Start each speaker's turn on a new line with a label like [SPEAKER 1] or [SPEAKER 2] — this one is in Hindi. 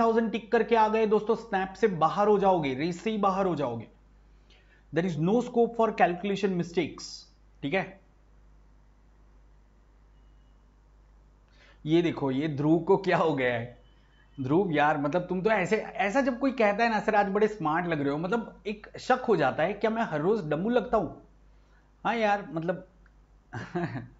[SPEAKER 1] थाउजेंड टिक करके आ गए दोस्तों स्नैप से बाहर हो जाओगे रेस से ही बाहर हो जाओगे there is no scope for calculation mistakes ठीक है ये देखो ये ध्रुव को क्या हो गया है ध्रुव यार मतलब तुम तो ऐसे ऐसा जब कोई कहता है ना सर आज बड़े स्मार्ट लग रहे हो मतलब एक शक हो जाता है क्या मैं हर रोज डमू लगता हूं हाँ यार मतलब